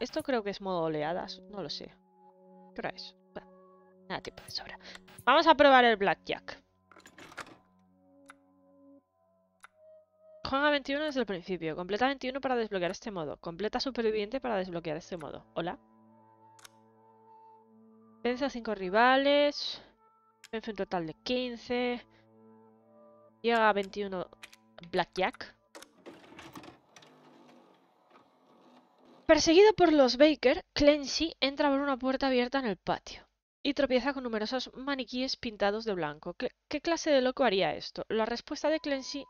esto creo que es modo oleadas. No lo sé. ¿Qué hora es? nada, tipo de sobra. Vamos a probar el blackjack. Juega 21 desde el principio. Completa 21 para desbloquear este modo. Completa superviviente para desbloquear este modo. Hola. Pensa 5 rivales. Pensa un total de 15. Llega a 21 Blackjack. Perseguido por los Baker, Clancy entra por una puerta abierta en el patio y tropieza con numerosos maniquíes pintados de blanco. ¿Qué clase de loco haría esto? La respuesta de Clancy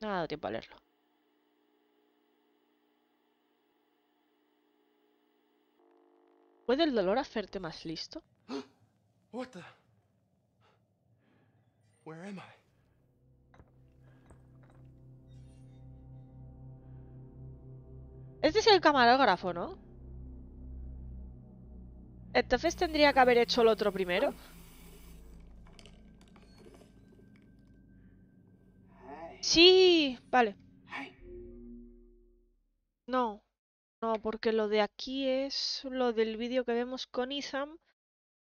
no ha dado tiempo a leerlo. ¿Puede el dolor hacerte más listo? Este es el camarógrafo, ¿no? Entonces tendría que haber hecho el otro primero. Sí, vale. No, no, porque lo de aquí es lo del vídeo que vemos con Isam.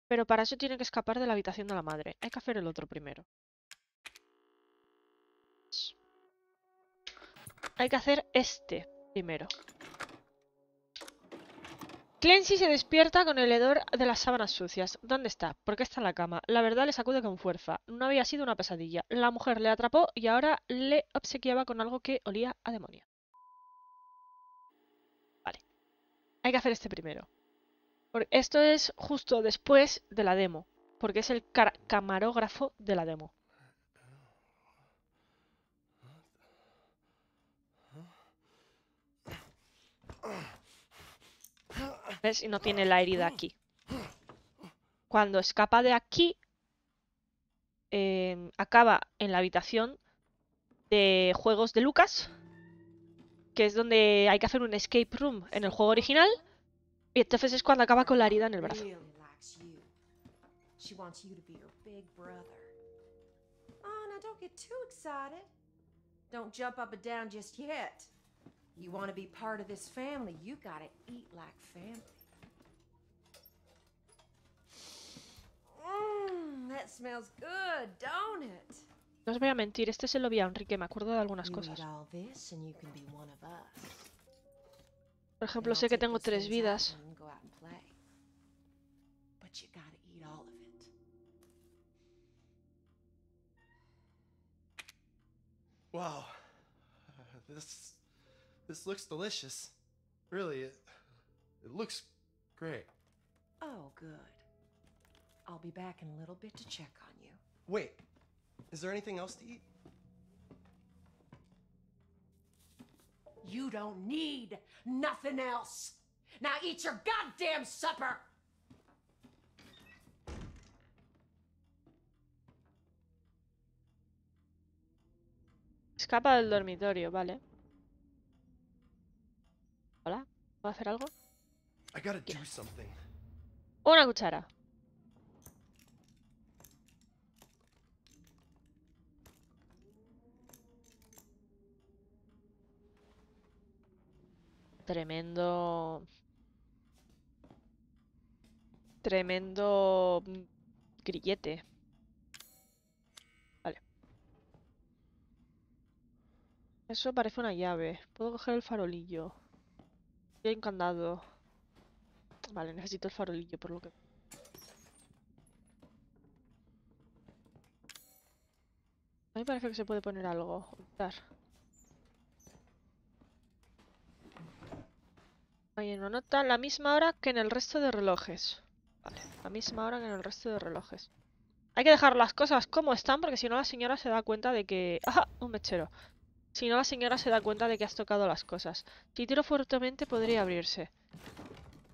pero para eso tiene que escapar de la habitación de la madre. Hay que hacer el otro primero. Hay que hacer este primero. Clancy se despierta con el hedor de las sábanas sucias. ¿Dónde está? ¿Por qué está en la cama? La verdad le sacude con fuerza. No había sido una pesadilla. La mujer le atrapó y ahora le obsequiaba con algo que olía a demonio. Vale. Hay que hacer este primero. Esto es justo después de la demo, porque es el camarógrafo de la demo. Y no tiene la herida mm. aquí. Cuando escapa de aquí, em, acaba en la habitación de juegos de Lucas, que es donde hay que hacer un escape room en el juego original, y entonces es cuando acaba con la herida en el brazo. Don't jump up and down Mmm, that smells good, don't it? No os voy a mentir, este se lo vi a Enrique, me acuerdo de algunas cosas. Por ejemplo, sé que tengo tres vidas. Wow, this this looks delicious. Really, it, it looks great. Oh, good. I'll be back in a little bit to check on you. Wait, is there anything else to eat? You don't need nothing else. Now eat your goddamn supper! Escapa del dormitorio, vale. Hola, ¿puedo hacer algo? I gotta do something. Una cuchara. tremendo... Tremendo... Mm, grillete. Vale. Eso parece una llave. Puedo coger el farolillo. Y hay un candado. Vale, necesito el farolillo por lo que... A mí parece que se puede poner algo. Hay no nota, la misma hora que en el resto de relojes. Vale, la misma hora que en el resto de relojes. Hay que dejar las cosas como están porque si no la señora se da cuenta de que... ¡Ah! Un mechero. Si no la señora se da cuenta de que has tocado las cosas. Si tiro fuertemente podría abrirse.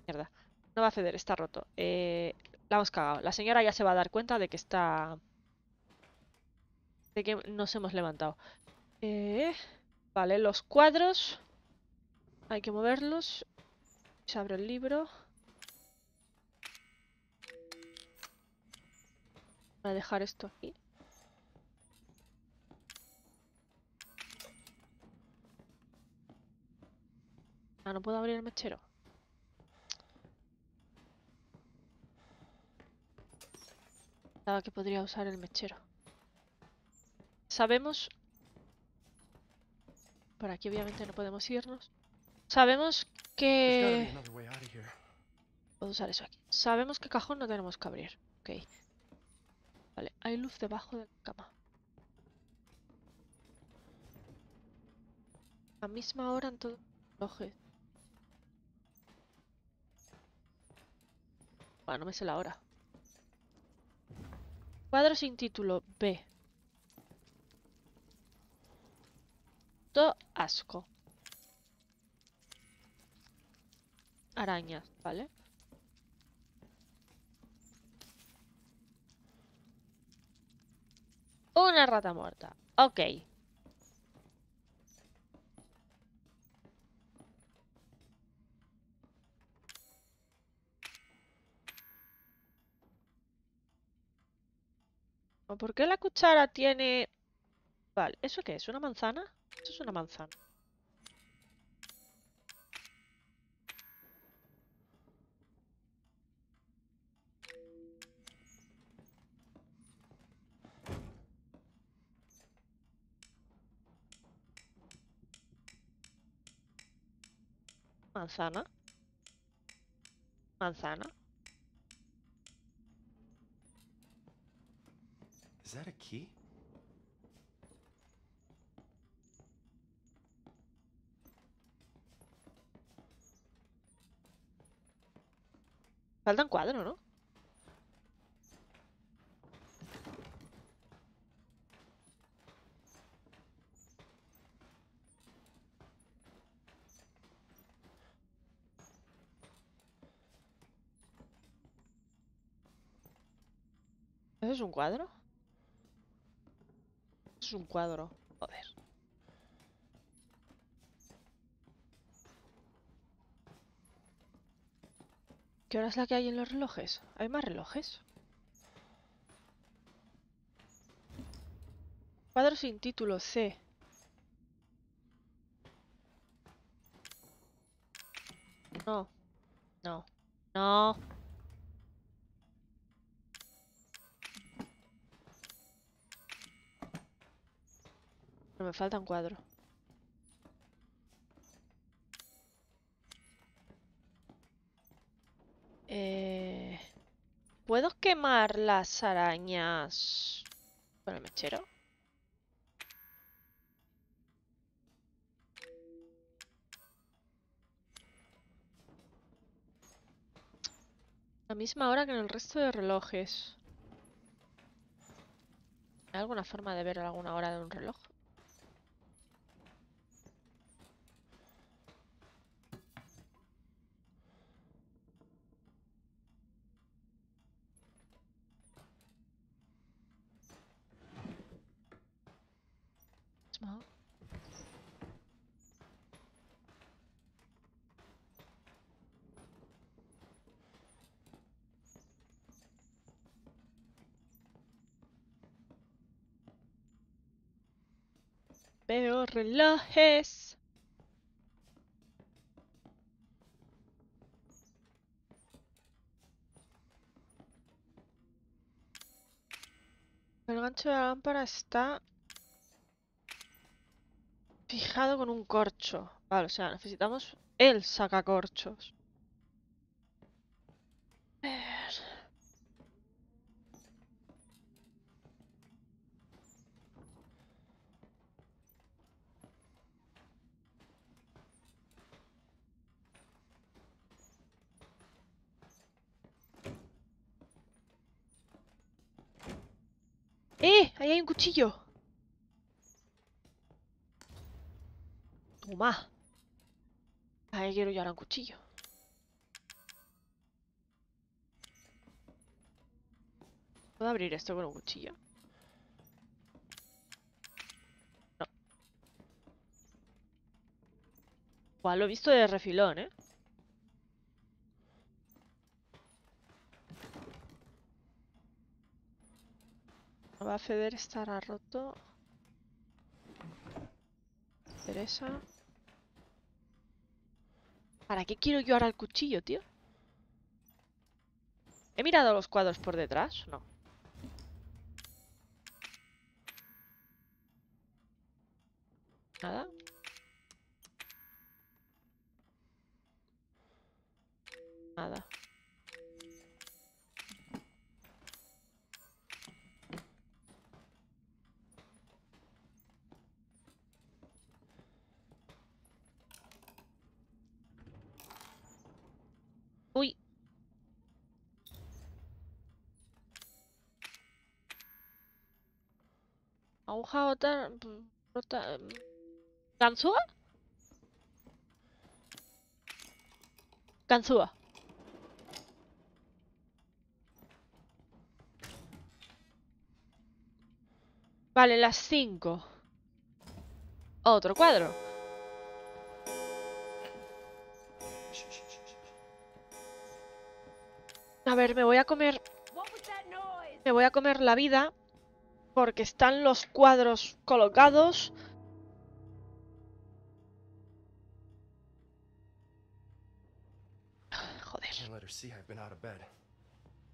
Mierda. No va a ceder, está roto. Eh, la hemos cagado. La señora ya se va a dar cuenta de que está... De que nos hemos levantado. Eh, vale, los cuadros... Hay que moverlos. Yo abro el libro. Voy a dejar esto aquí. Ah, no puedo abrir el mechero. Nada que podría usar el mechero. Sabemos... Por aquí obviamente no podemos irnos. Sabemos que... Puedo usar eso aquí. Sabemos que cajón no tenemos que abrir. Ok. Vale, hay luz debajo de la cama. A misma hora en todo... Bueno, no me sé la hora. Cuadro sin título, B. Todo asco. arañas, ¿vale? Una rata muerta. Ok. ¿Por qué la cuchara tiene...? Vale, ¿eso qué es? ¿Una manzana? Eso es una manzana. manzana, manzana. Is that a key? Falta un cuadro, ¿no? ¿Eso es un cuadro? es un cuadro. Joder. ¿Qué hora es la que hay en los relojes? ¿Hay más relojes? Cuadro sin título, C. No. No. No. Falta faltan cuadro. Eh, ¿Puedo quemar las arañas con el mechero? La misma hora que en el resto de relojes. ¿Hay alguna forma de ver alguna hora de un reloj? relojes. El gancho de la lámpara está fijado con un corcho. Vale, o sea, necesitamos el sacacorchos. ¡Eh! Ahí hay un cuchillo. Toma. Ahí quiero yo un cuchillo. ¿Puedo abrir esto con un cuchillo? No. ¡Guau! lo he visto de refilón, ¿eh? Ceder estará roto. Teresa. ¿Para qué quiero yo ahora el cuchillo, tío? ¿He mirado los cuadros por detrás? No. Nada. Nada. Uchao otra, mm, mm, Vale, las 5. Otro cuadro. A ver, me voy a comer... Me voy a comer la vida porque están los cuadros colocados. Joder.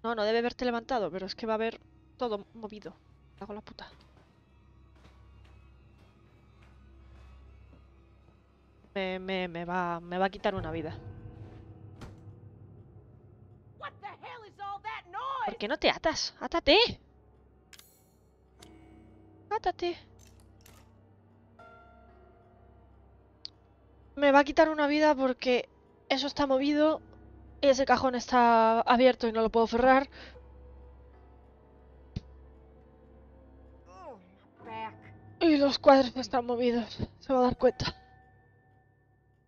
No, no debe haberte levantado, pero es que va a haber todo movido. Hago la puta. Me, me, va, me va a quitar una vida. ¿Por qué no te atas? ¡Átate! ¡Mátate! Me va a quitar una vida porque eso está movido y ese cajón está abierto y no lo puedo cerrar. Y los cuadros están movidos, se va a dar cuenta.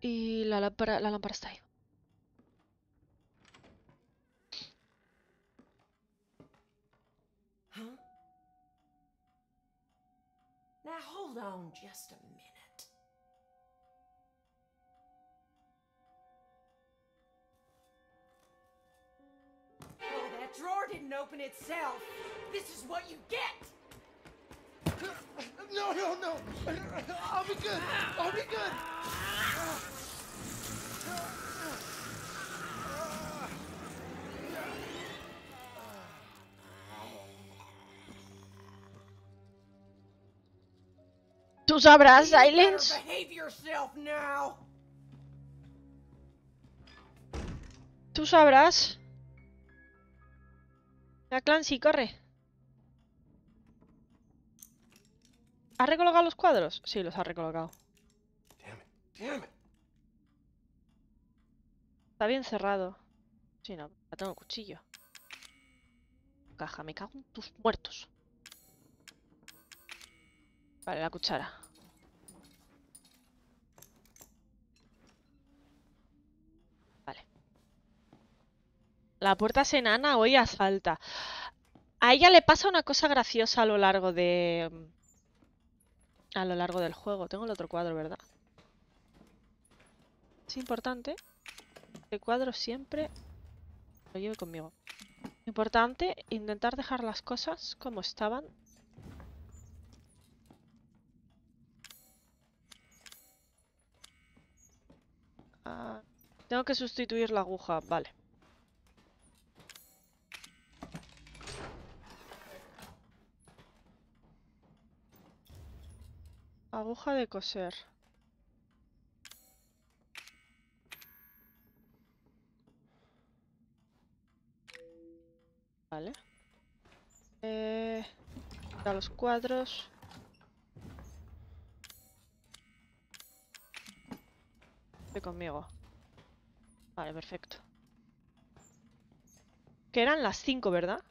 Y la lámpara, la lámpara está ahí. Hold on just a minute. Oh, that drawer didn't open itself. This is what you get. No, no, no. I'll be good. I'll be good. Ah! Tú sabrás, Silence. Tú sabrás. La Clancy, corre. ¿Has recolocado los cuadros? Sí, los has recolocado. Está bien cerrado. Sí, no, tengo cuchillo. Caja, me cago en tus muertos. Vale, la cuchara. Vale. La puerta es enana, hoy asfalta. A ella le pasa una cosa graciosa a lo largo de... A lo largo del juego. Tengo el otro cuadro, ¿verdad? Es importante. El cuadro siempre lo llevo conmigo. Importante intentar dejar las cosas como estaban Ah, tengo que sustituir la aguja, vale. Aguja de coser. Vale. Eh, los cuadros. conmigo. Vale, perfecto. Que eran las 5, ¿verdad?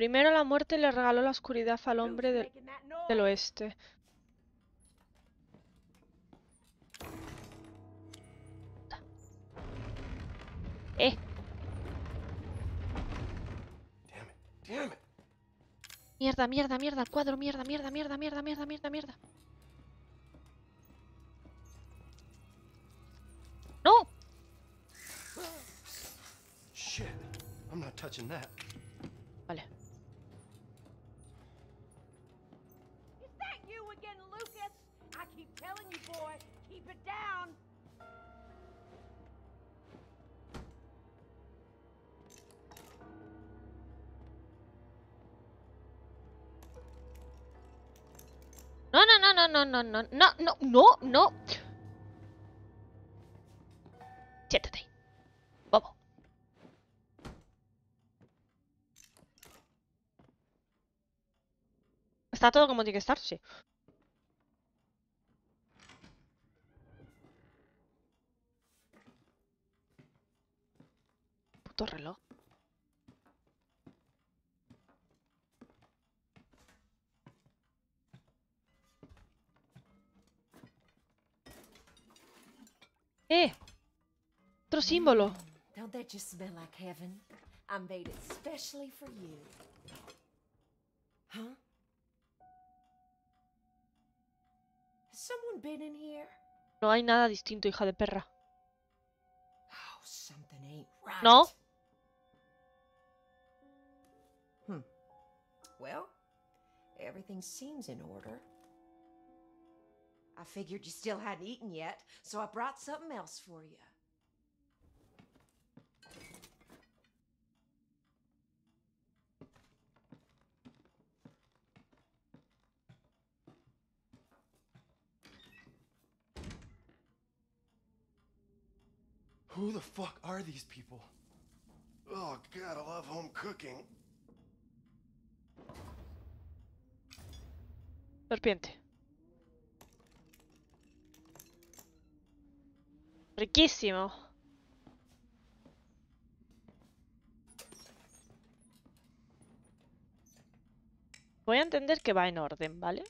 Primero la muerte le regaló la oscuridad al hombre del, oeste. Eh. Mierda, mierda, mierda, el cuadro, mierda, mierda, mierda, mierda, mierda, mierda, mierda. No. Shit. I'm not touching that. no, no, no, no, no, no, no. Siéntate. Bobo. ¿Está todo como tiene que estar? Sí. Puto reloj. ¡Eh! Otro símbolo. No hay nada distinto, hija de perra. Oh, no. Hmm. Well, everything seems in order. I figured you still hadn't eaten yet, so I brought something else for you. Who the fuck are these people? Oh god, I love home cooking. Serpiente. Riquísimo. Voy a entender que va en orden, ¿vale?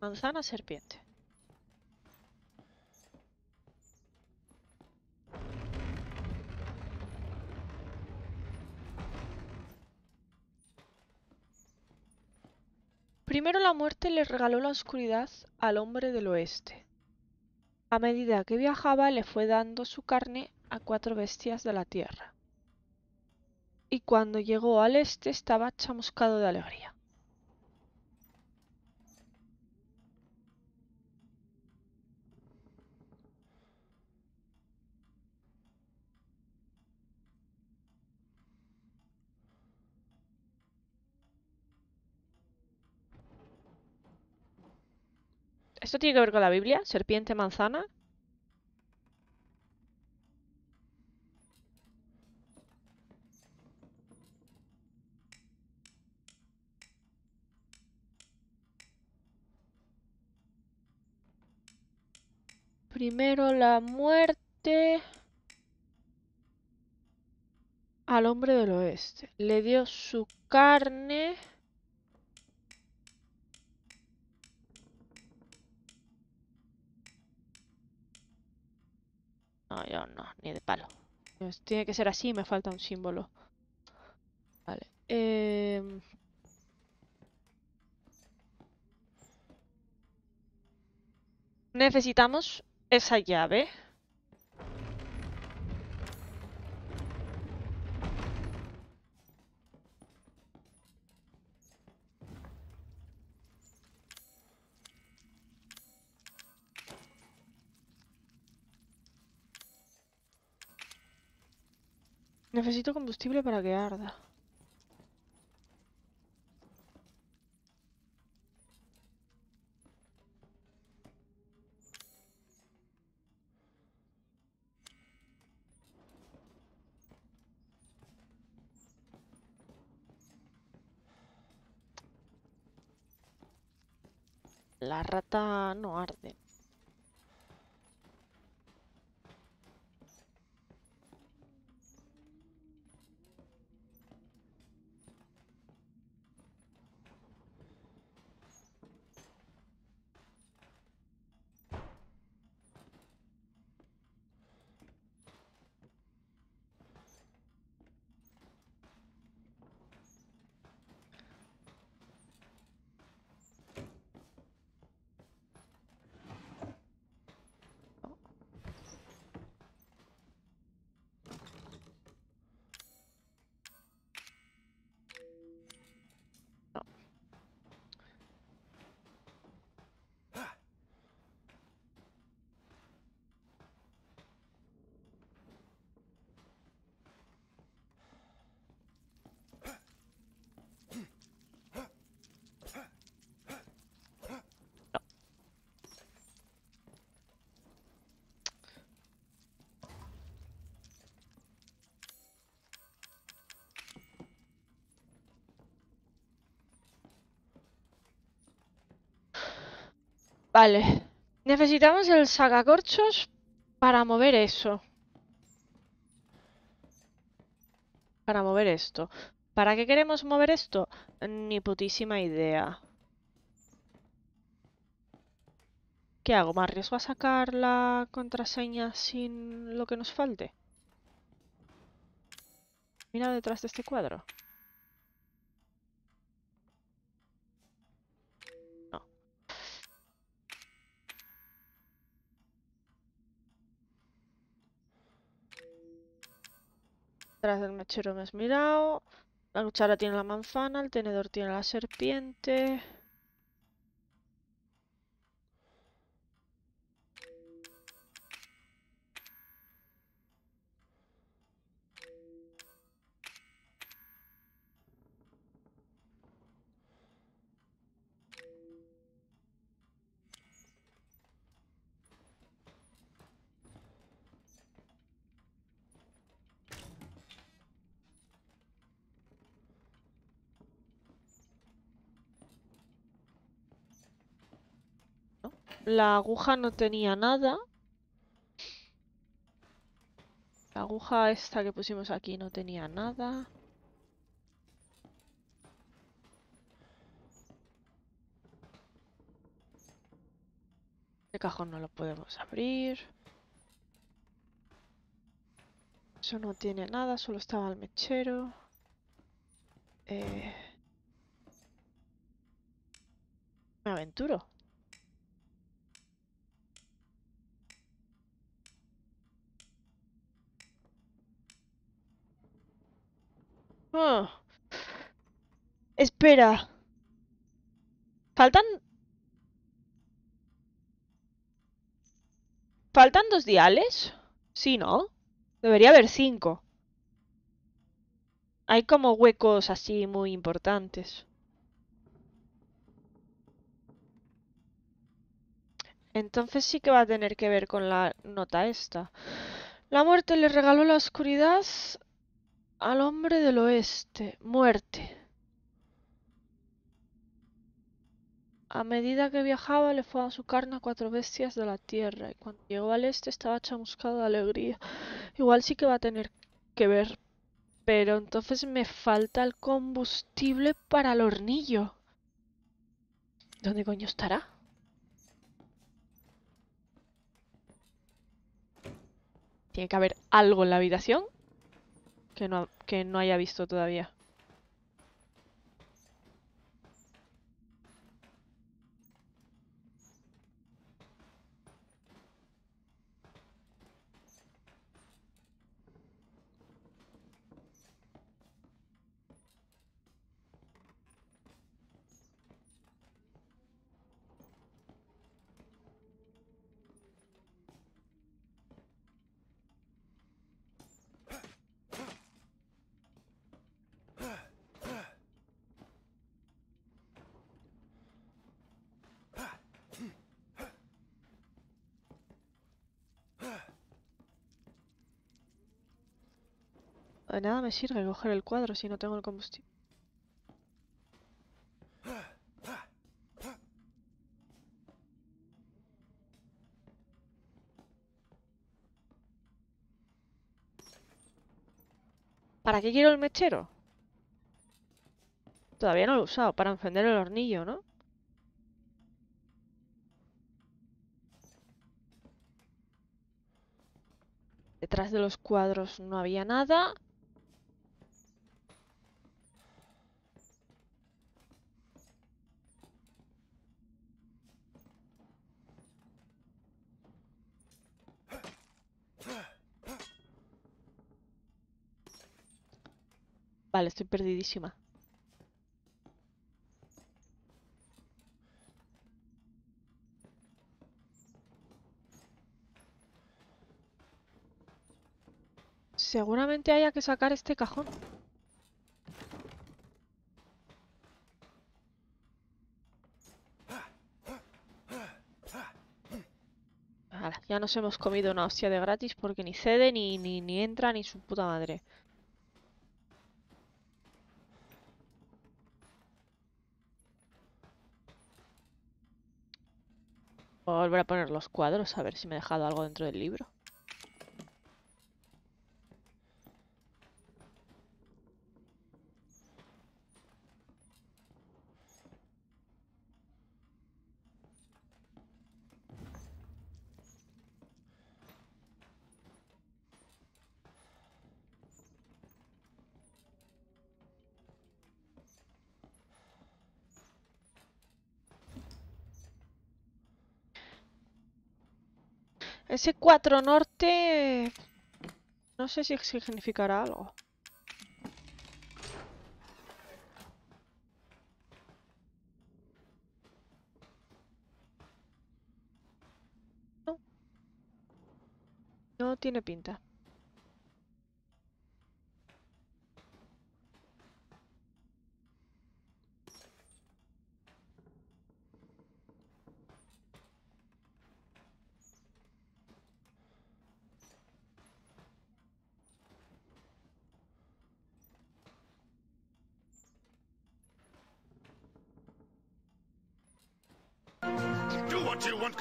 Manzana, serpiente. Primero la muerte le regaló la oscuridad al hombre del oeste. A medida que viajaba le fue dando su carne a cuatro bestias de la tierra, y cuando llegó al este estaba chamuscado de alegría. ¿Esto tiene que ver con la Biblia? ¿Serpiente, manzana? Primero la muerte al hombre del oeste. Le dio su carne. No, yo no, ni de palo. Pues tiene que ser así, me falta un símbolo. Vale. Em, necesitamos esa llave. Necesito combustible para que arda. La rata no arde. Vale. Necesitamos el sacacorchos para mover eso. Para mover esto. ¿Para qué queremos mover esto? Ni putísima idea. ¿Qué hago? ¿Me va a sacar la contraseña sin lo que nos falte? Mira detrás de este cuadro. del mechero me has mirado. La cuchara tiene la manzana, el tenedor tiene la serpiente. La aguja no tenía nada. La aguja esta que pusimos aquí no tenía nada. Este cajón no lo podemos abrir. Eso no tiene nada, solo estaba el mechero. Eh, me aventuro. Ah. Espera. Faltan... ¿Faltan dos diales? Sí, ¿no? Debería haber cinco. Hay como huecos así muy importantes. Entonces sí que va a tener que ver con la nota esta. La muerte le regaló la oscuridad al hombre del oeste, muerte. A medida que viajaba le fue a su carne a cuatro bestias de la tierra, y cuando llegó al este estaba chamuscado de alegría. Igual sí que va a tener que ver. Pero entonces me falta el combustible para el hornillo. ¿Dónde coño estará? Tiene que haber algo en la habitación que no, que no haya visto todavía. De nada me sirve coger el cuadro si no tengo el combustible. ¿Para qué quiero el mechero? Todavía no lo he usado, para encender el hornillo, ¿no? Detrás de los cuadros no había nada. Vale, estoy perdidísima. Seguramente haya que sacar este cajón. ya nos hemos comido una hostia de gratis porque ni cede, ni, ni, entra, ni su puta madre. volver a poner los cuadros a ver si me he dejado algo dentro del libro. Ese 4 norte... No sé si significará algo. No tiene pinta.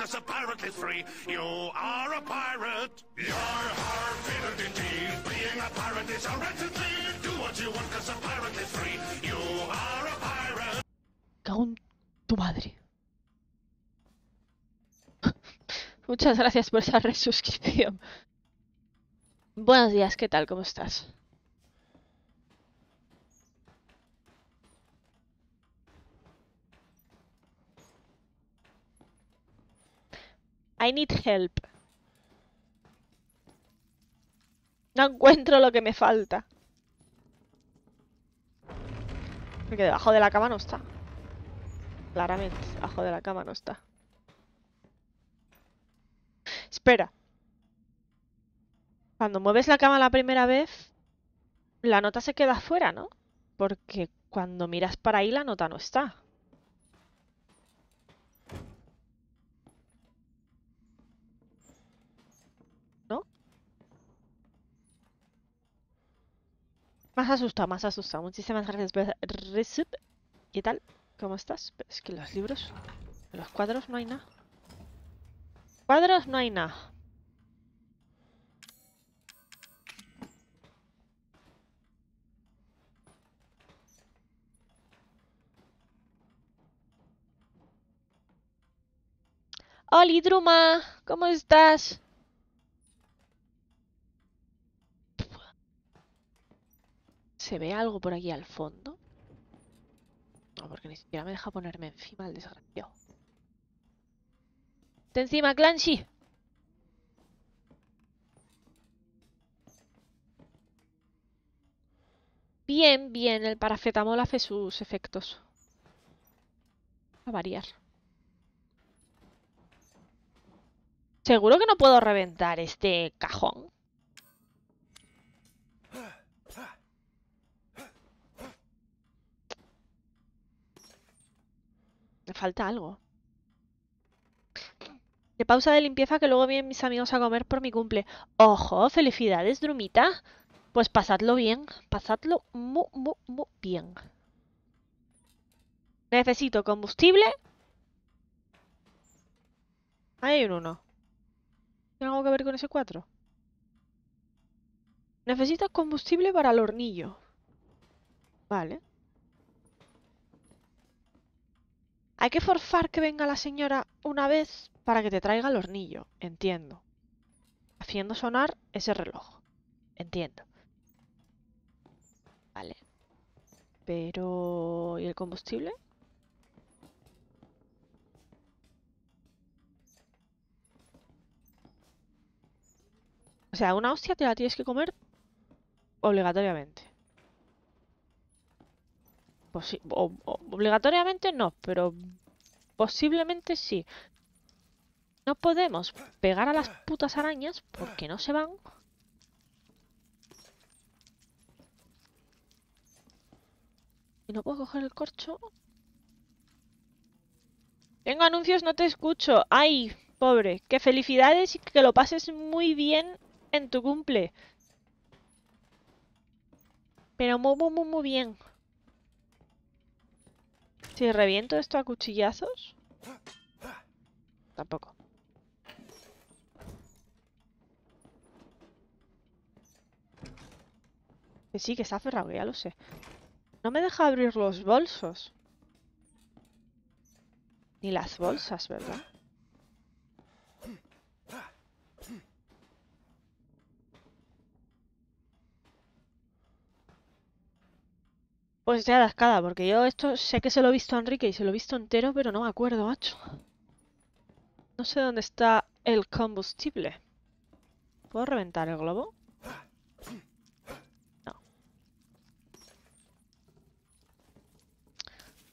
is apparently free. You are a pirate. You're harpy Being a pirate is horrendously. Do what you want, cause apparently free. You are a pirate. Caón tu madre. Muchas gracias por esa resuscripción. Buenos días, ¿qué tal? ¿Cómo estás? I need help. No encuentro lo que me falta. Porque debajo de la cama no está. Claramente, debajo de la cama no está. Espera. Cuando mueves la cama la primera vez, la nota se queda fuera, ¿no? Porque cuando miras para ahí la nota no está. Más asustado, más asustado. Muchísimas gracias por ¿Qué tal? ¿Cómo estás? es que los libros... los cuadros no hay nada. Cuadros no hay nada. Hola, Druma, ¿cómo estás? ¿Se ve algo por aquí al fondo? No, porque ni siquiera me deja ponerme encima el desgraciado. ¡Está encima, Clancy! Bien, bien, el paracetamol hace sus efectos. A variar. ¿Seguro que no puedo reventar este cajón? falta algo. De pausa de limpieza que luego vienen mis amigos a comer por mi cumple. ¡Ojo! ¡Felicidades, Drumita! Pues pasadlo bien, pasadlo muy, muy, muy bien. Necesito combustible. Ahí hay uno. 1. ¿Tiene algo que ver con ese 4? Necesitas combustible para el hornillo. Vale. Hay que forzar que venga la señora una vez para que te traiga el hornillo, entiendo. Haciendo sonar ese reloj, entiendo. Vale. Pero... ¿Y el combustible? O sea, una hostia te la tienes que comer obligatoriamente obligatoriamente no, pero posiblemente sí. No podemos pegar a las putas arañas porque no se van. Y no puedo coger el corcho. Tengo anuncios, no te escucho. ¡Ay, pobre! ¡Qué felicidades y que lo pases muy bien en tu cumple! Pero muy, muy, muy, muy bien. Si reviento esto a cuchillazos. Tampoco. Que sí, que está cerrado, ya lo sé. No me deja abrir los bolsos. Ni las bolsas, ¿verdad? Pues la escala, porque yo esto sé que se lo he visto a Enrique y se lo he visto entero, pero no me acuerdo, macho. No sé dónde está el combustible. ¿Puedo reventar el globo? No.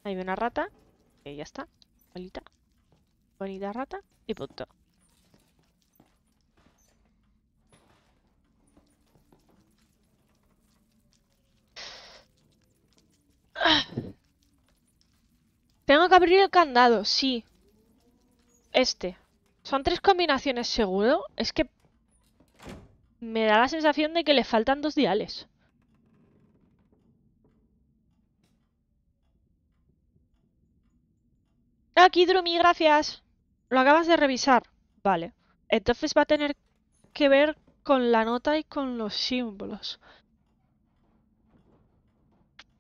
Ahí hay una rata. Y ya está. Bonita. Bonita rata. Y punto. Tengo que abrir el candado, sí. Este. Son tres combinaciones seguro. Es que me da la sensación de que le faltan dos diales. Aquí, Drumi, gracias. Lo acabas de revisar. Vale. Entonces va a tener que ver con la nota y con los símbolos.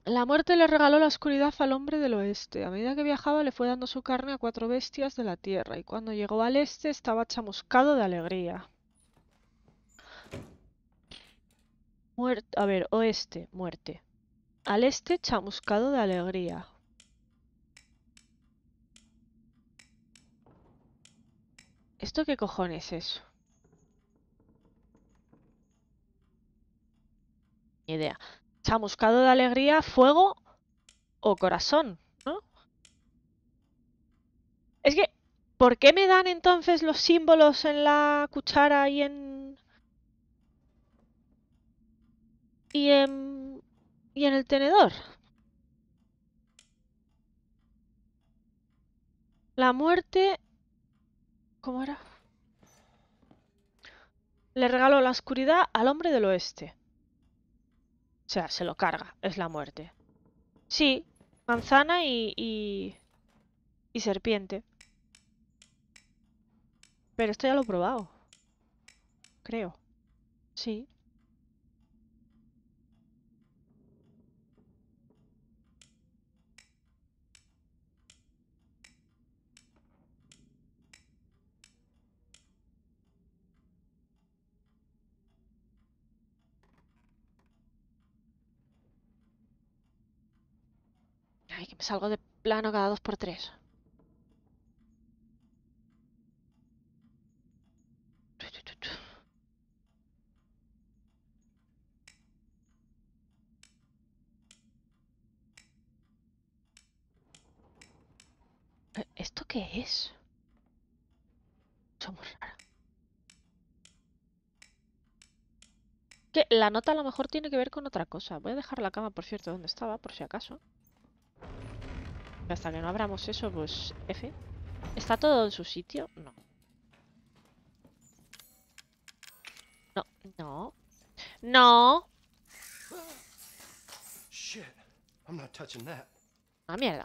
La muerte le regaló la oscuridad al hombre del oeste. A medida que viajaba le fue dando su carne a cuatro bestias de la tierra, y cuando llegó al este estaba chamuscado de alegría. Muerte, a ver, oeste, muerte. Al este chamuscado de alegría. ¿Esto qué cojones es? Ni idea chamuscado de alegría, fuego o corazón, ¿no? Es que, ¿por qué me dan entonces los símbolos en la cuchara y en... y en... y en el tenedor? La muerte... ¿Cómo era? Le regaló la oscuridad al hombre del oeste. O sea, se lo carga. Es la muerte. Sí, manzana y... y, y serpiente. Pero esto ya lo he probado. Creo. Sí. que me salgo de plano cada dos por tres. Eh, ¿Esto qué es? Somos Que la nota a lo mejor tiene que ver con otra cosa. Voy a dejar la cama, por cierto, donde estaba, por si acaso. Hasta que no abramos eso, pues F. ¿Está todo en su sitio? No. No, no. No. Ah, mierda.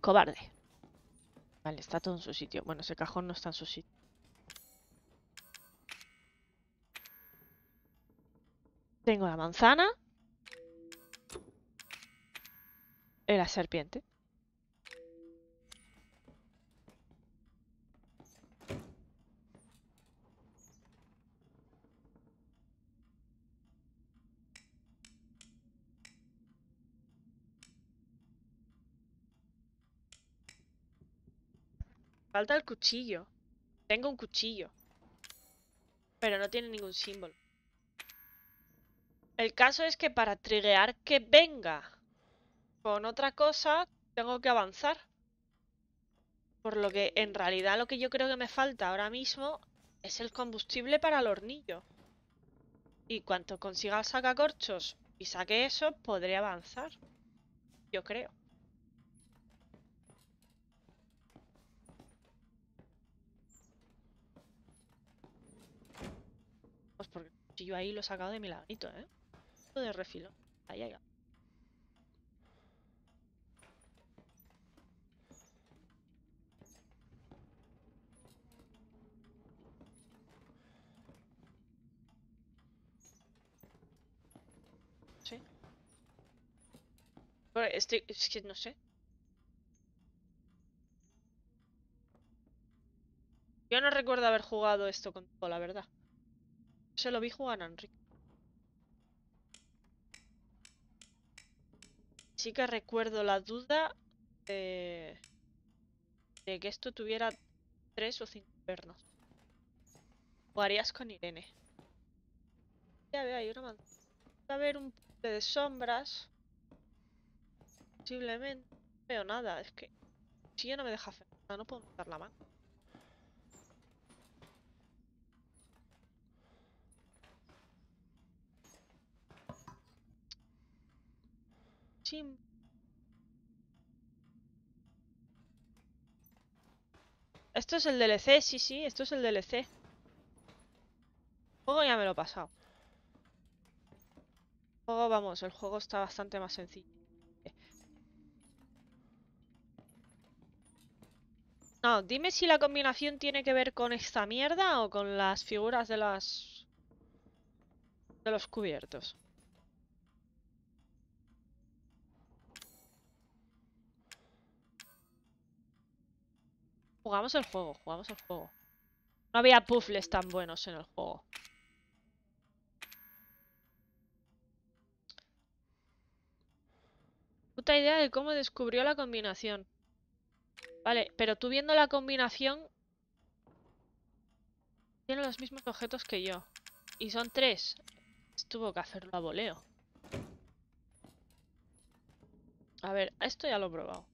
Cobarde. Vale, está todo en su sitio. Bueno, ese cajón no está en su sitio. Tengo la manzana. La serpiente. Falta el cuchillo. Tengo un cuchillo. Pero no tiene ningún símbolo. El caso es que para triguear que venga con otra cosa, tengo que avanzar. Por lo que en realidad lo que yo creo que me falta ahora mismo es el combustible para el hornillo. Y cuanto consiga el sacacorchos y saque eso, podré avanzar. Yo creo. Si yo ahí lo he sacado de milagrito, ¿eh? Esto de refilo. Ahí, ahí. Sí. Pero este, es que no sé. Yo no recuerdo haber jugado esto con todo, la verdad. Se lo vi jugar a Enrique. Sí que recuerdo la duda de, que esto tuviera tres o cinco pernos. Jugarías con Irene. Ya veo, hay una Va a haber un de sombras. Posiblemente. No veo nada, es que. Si yo no me deja hacer nada, no puedo montar la mano. Esto es el DLC, sí, sí, esto es el DLC. El juego ya me lo he pasado. Luego vamos, el juego está bastante más sencillo. No, dime si la combinación tiene que ver con esta mierda o con las figuras de las... De los cubiertos. Jugamos el juego, jugamos el juego. No había puzzles tan buenos en el juego. Puta idea de cómo descubrió la combinación. Vale, pero tú viendo la combinación... Tiene los mismos objetos que yo. Y son tres. Tuvo que hacerlo a voleo. A ver, esto ya lo he probado.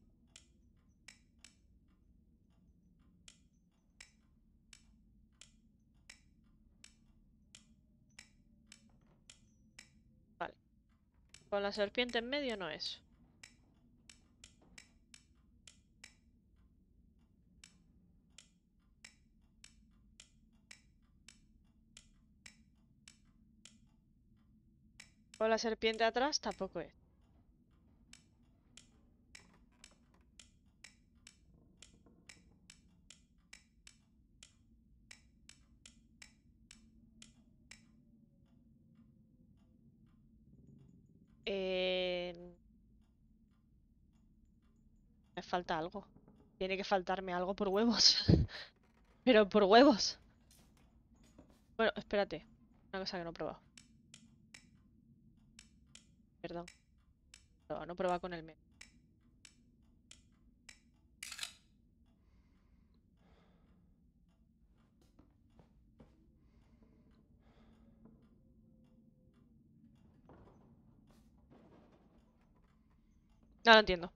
Con la serpiente en medio no es. Con la serpiente atrás tampoco es. Me falta algo. Tiene que faltarme algo por huevos. Pero por huevos. Bueno, espérate. Una cosa que no he probado. Perdón. No, no he probado con el medio No lo entiendo.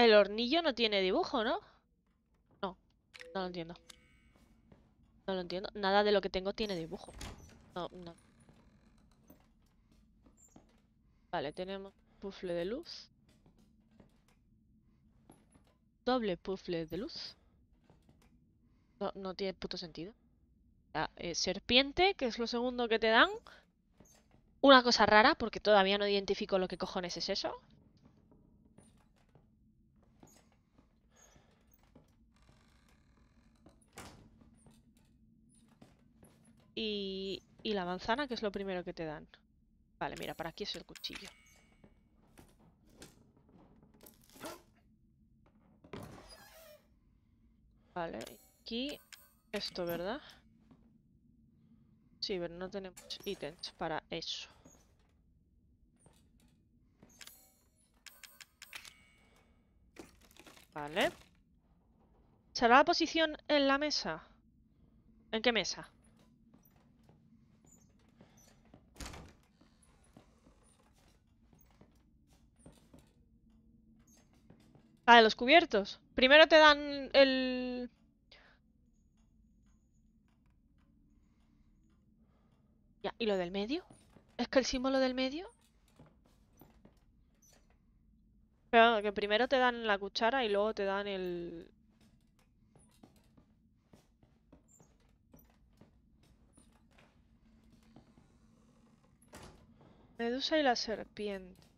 El hornillo no tiene dibujo, ¿no? No, no lo entiendo. No lo entiendo. Nada de lo que tengo tiene dibujo. No, no. Vale, tenemos pufle de luz. Doble pufle de luz. No, no tiene puto sentido. Eh, serpiente, que es lo segundo que te dan. Una cosa rara, porque todavía no identifico lo que cojones es eso. Y, la manzana, que es lo primero que te dan. Vale, mira, para aquí es el cuchillo. Vale, aquí esto, ¿verdad? Sí, pero no tenemos ítems para eso. Vale. ¿Será la posición en la mesa? ¿En qué mesa? Ah, de los cubiertos. Primero te dan el... ¿y lo del medio? ¿Es que el símbolo del medio? que primero te dan la cuchara y luego te dan el... Medusa y la serpiente.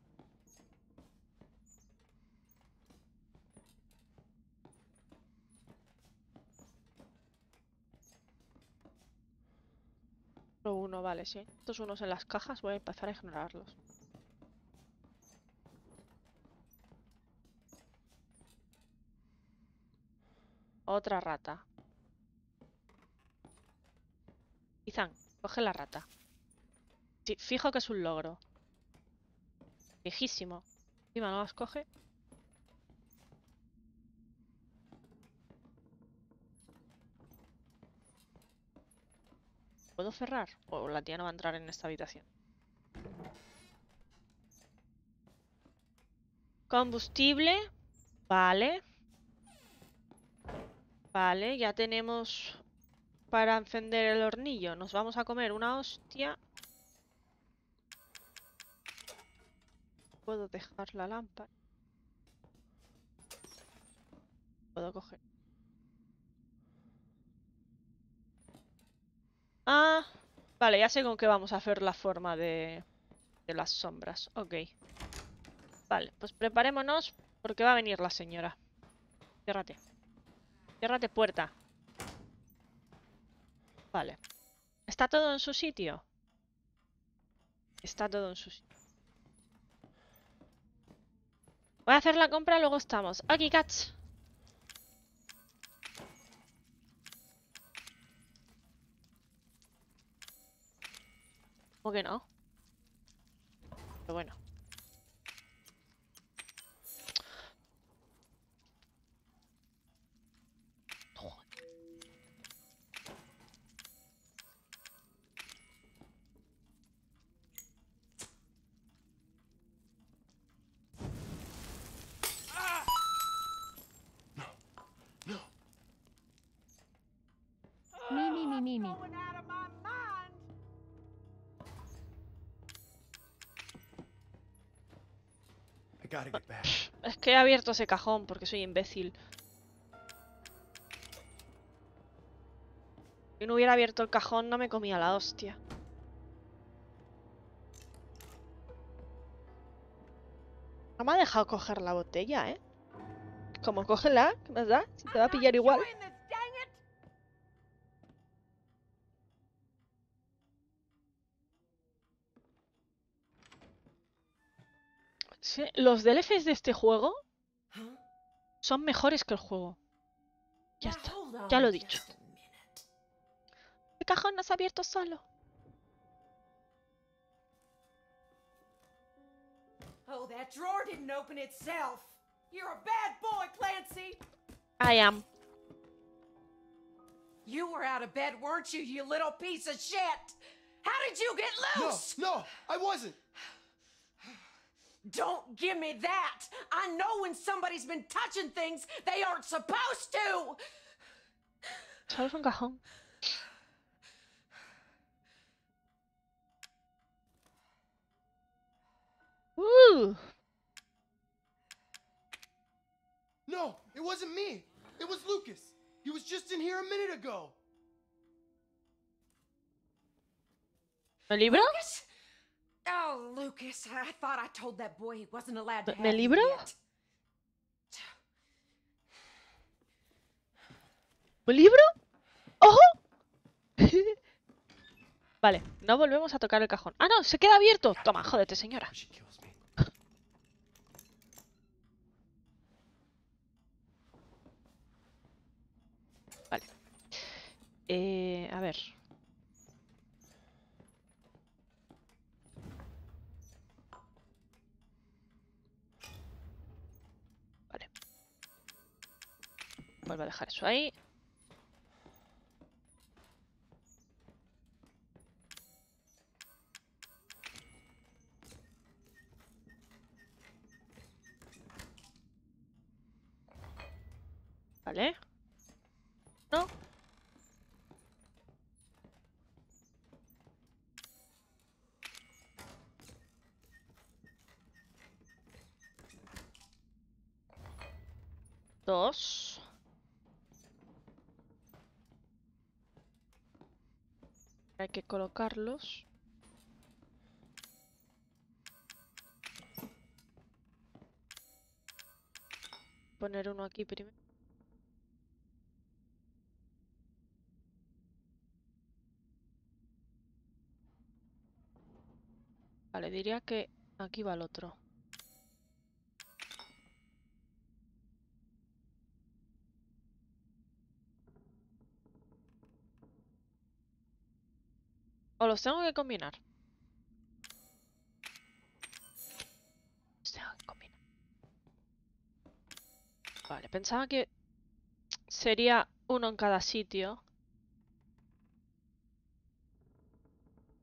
uno, vale, sí. Estos unos en las cajas voy a empezar a ignorarlos. Otra rata. Izan, coge la rata. Fijo que es un logro. Fijísimo. Encima no las coge. ¿Puedo cerrar? O la tía no va a entrar en esta habitación. Combustible. Vale. Vale, ya tenemos para encender el hornillo. Nos vamos a comer una hostia. Puedo dejar la lámpara. Puedo coger Vale, ya sé con qué vamos a hacer la forma de, de las sombras. Ok. Vale, pues preparémonos porque va a venir la señora. Ciérrate. Ciérrate puerta. Vale. ¿Está todo en su sitio? Está todo en su sitio. Voy a hacer la compra, luego estamos. Aquí, Cats. porque no? Pero bueno. he abierto ese cajón porque soy imbécil. Si no hubiera abierto el cajón no me comía la hostia. No me ha dejado coger la botella, ¿eh? Como cógela, ¿verdad? Se te va a pillar igual. Sí, los DLCs de este juego son mejores que el juego. Ya está, ya lo he dicho. El cajón no ha abierto solo. Oh, that drawer didn't open itself. You're a bad boy, Clancy. I am. You were out of bed, weren't you, you little piece of shit? How did you get loose? No, no, I wasn't. Don't give me that! I know when somebody's been touching things they aren't supposed to! 자존감. Woo! No, it wasn't me. It was Lucas. He was just in here a minute ago. Lucas? Oh, Lucas, I thought I told that boy he wasn't allowed to have ¿Del libro? ¿Un libro? ¡Ojo! vale, no volvemos a tocar el cajón. ¡Ah, no! ¡Se queda abierto! Toma, jódete, señora. Vale. Eh, a ver. Vuelvo a dejar eso ahí. Vale. No. Dos. hay que colocarlos. Poner uno aquí primero. Vale, diría que aquí va el otro. O los tengo que combinar. Los tengo Vale, pensaba que sería uno en cada sitio.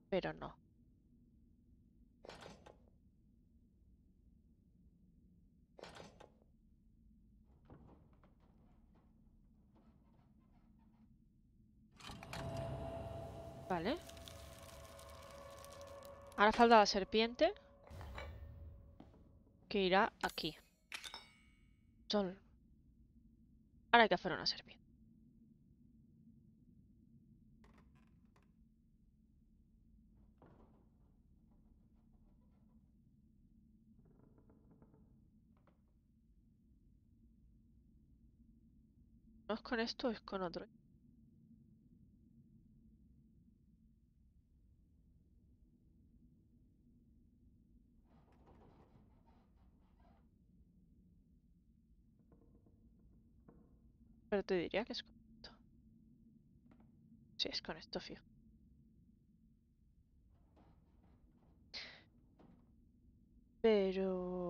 Pero no. Vale. Ahora falta la serpiente. Que irá aquí. Sol. Ahora hay que hacer una serpiente. No es con esto, es con otro. Pero te diría que es con esto. Sí, es con esto, Pero...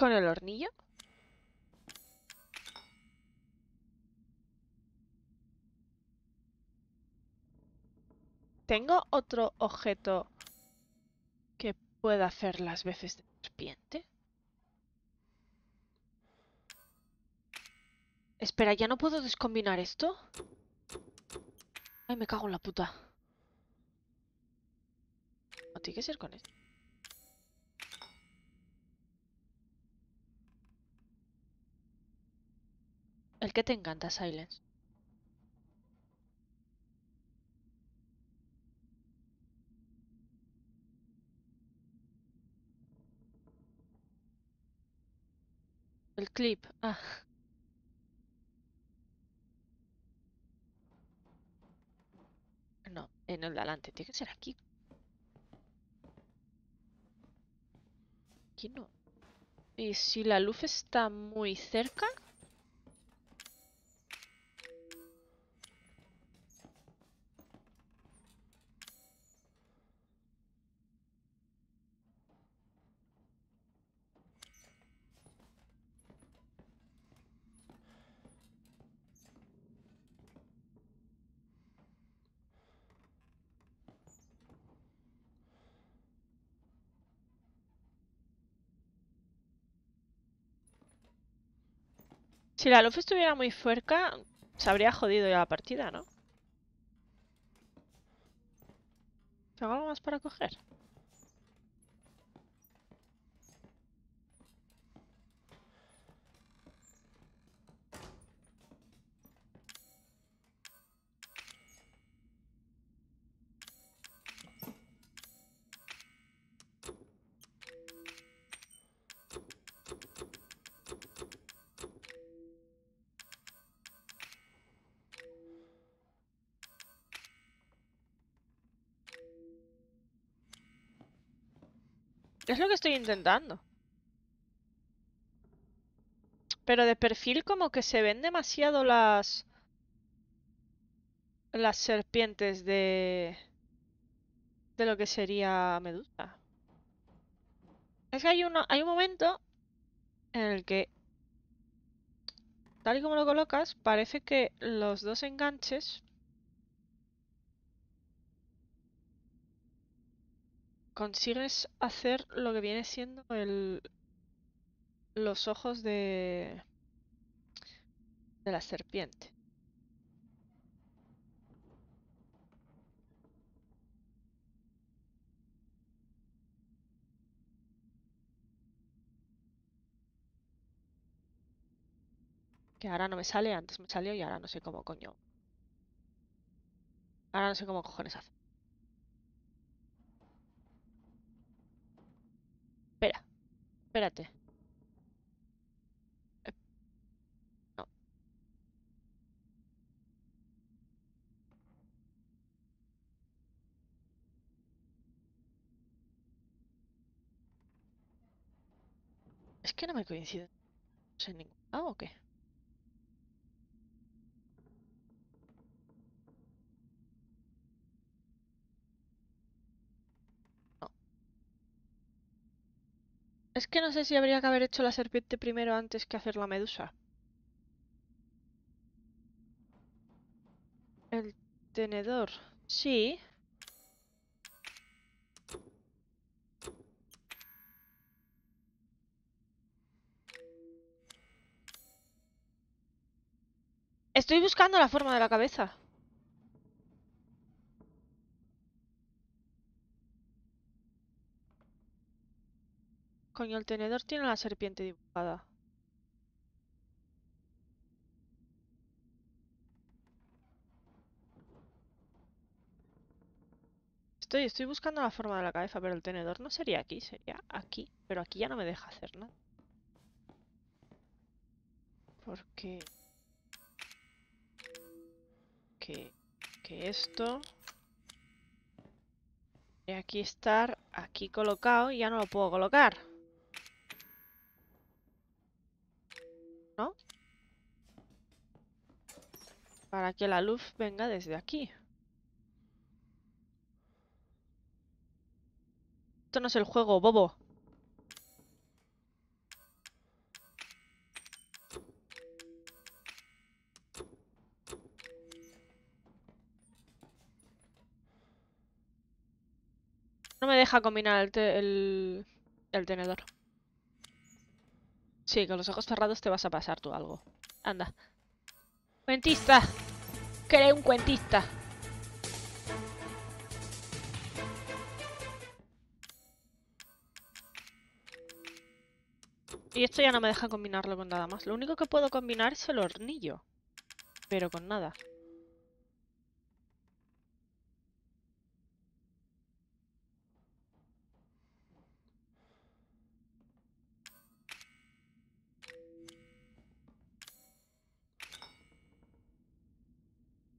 ¿Con el hornillo? ¿Tengo otro objeto que pueda hacer las veces de serpiente? Espera, ¿ya no puedo descombinar esto? Ay, me cago en la puta. No tiene que ser con esto. El que te encanta, Silence. El clip. Ah. No, en el delante. Tiene que ser aquí. no. Y si la luz está muy cerca... Si la Luffy estuviera muy fuerca, se habría jodido ya la partida, ¿no? ¿Tengo algo más para coger? lo que estoy intentando. Pero de perfil como que se ven demasiado las... Las serpientes de... De lo que sería Medusa. Es que hay, hay un momento en el que... Tal y como lo colocas, parece que los dos enganches consigues hacer lo que viene siendo el, los ojos de, de la serpiente. Que ahora no me sale, antes me salió y ahora no sé cómo coño. Ahora no sé cómo cojones hace. Espérate. Eh, es que no me coincide. No sé ningún... Ah, ¿o qué? Es que no sé si habría que haber hecho la serpiente primero antes que hacer la medusa. El tenedor. Sí. Estoy buscando la forma de la cabeza. Coño, el tenedor tiene la serpiente dibujada. Estoy, estoy buscando la forma de la cabeza, pero el tenedor no sería aquí, sería aquí. Pero aquí ya no me deja hacer nada. Porque... Que... Que esto... Y aquí estar aquí colocado y ya no lo puedo colocar. Para que la luz venga desde aquí. Esto no es el juego, bobo. No me deja combinar el tenedor. Sí, con los ojos cerrados te vas a pasar tú algo. Anda. ¡Cuentista! ¡Queré un cuentista! Y esto ya no me deja combinarlo con nada más. Lo único que puedo combinar es el hornillo. Pero con nada.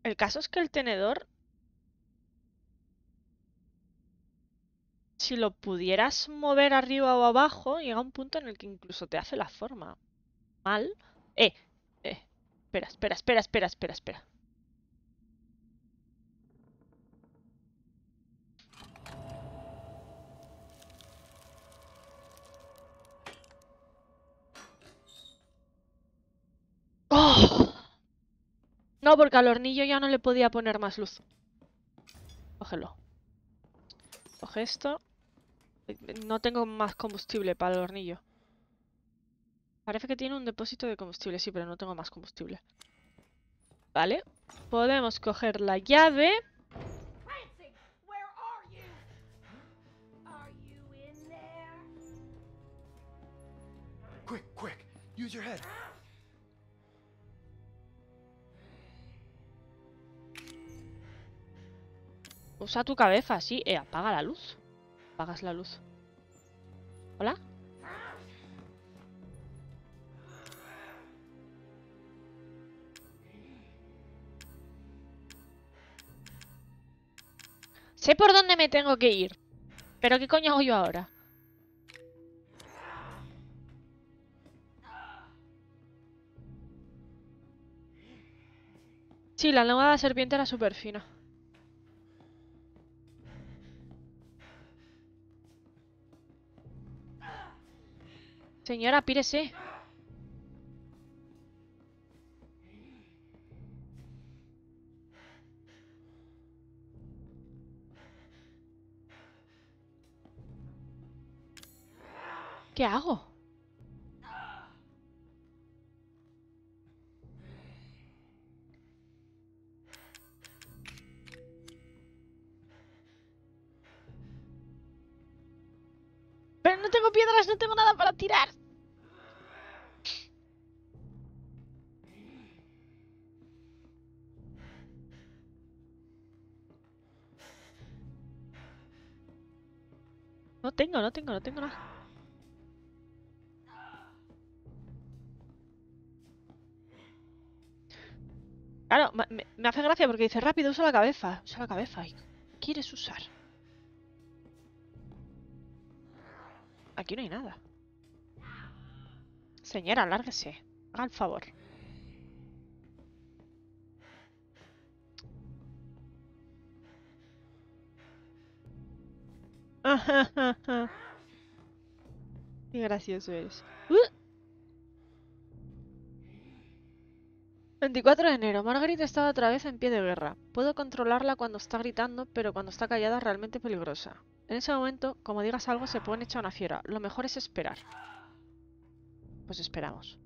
El caso es que el tenedor, si lo pudieras mover arriba o abajo, llega un punto en el que incluso te hace la forma. Mal. Eh, eh. Espera, espera, espera, espera, espera, espera. No, porque al hornillo ya no le podía poner más luz. Cógelo. Coge esto. No tengo más combustible para el hornillo. Parece que tiene un depósito de combustible, sí, pero no tengo más combustible. Vale. Podemos coger la llave. Quick, quick. Use your head. Usa tu cabeza, sí. Eh, apaga la luz. Apagas la luz. ¿Hola? Sé por dónde me tengo que ir. Pero ¿qué coño hago yo ahora? Sí, la lengua de la serpiente era súper fina. Señora, pírese. ¿Qué hago? Pero no tengo piedras, no tengo nada para tirar. tengo, no tengo, no tengo nada. Claro, me, hace gracia porque dice rápido, usa la cabeza. Usa la cabeza. ¿Y ¿Quieres usar? Aquí no hay nada. Señora, lárguese. Haga el favor. Qué gracioso eres. 24 uh. de enero. Margarita estaba otra vez en pie de guerra. Puedo controlarla cuando está gritando, pero cuando está callada es realmente peligrosa. En ese momento, como digas algo, se pone hecha una fiera. Lo mejor es esperar. Pues esperamos.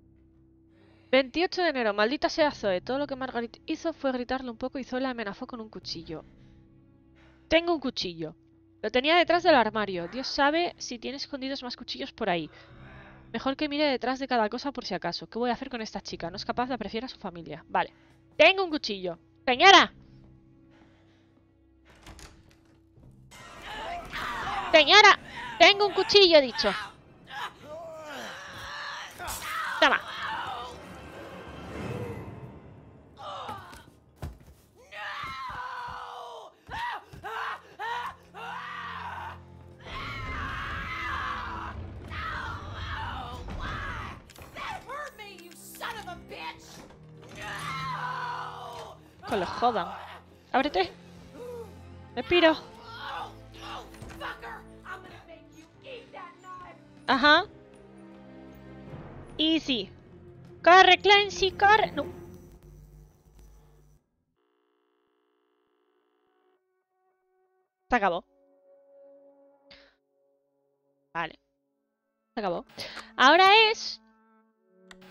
28 de enero. Maldita sea Zoe. Todo lo que Margaret hizo fue gritarle un poco y Zoe la amenazó con un cuchillo. Tengo un cuchillo. Lo tenía detrás del armario. Dios sabe si tiene escondidos más cuchillos por ahí. Mejor que mire detrás de cada cosa por si acaso. ¿Qué voy a hacer con esta chica? No es capaz de apreciar a su familia. Vale. ¡Tengo un cuchillo! ¡Señora! ¡Señora! ¡Tengo un cuchillo, he dicho! Con los jodas, ¡Ábrete! Respiro. Ajá. Easy. Corre, Clancy, carre. No. Se acabó. Vale. Se acabó. Ahora es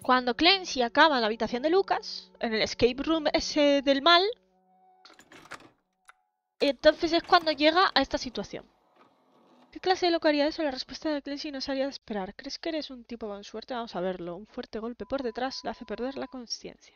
cuando Clancy acaba en la habitación de Lucas, en el escape room ese del mal, entonces es cuando llega a esta situación. ¿Qué clase de locura haría eso? La respuesta de Clancy no salía de esperar. ¿Crees que eres un tipo con suerte? Vamos a verlo. Un fuerte golpe por detrás le hace perder la conciencia.